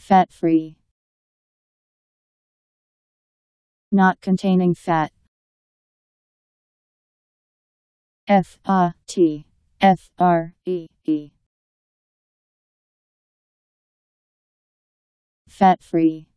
Fat-free. Not containing fat. F-A-T. F-R-E-E. Fat-free.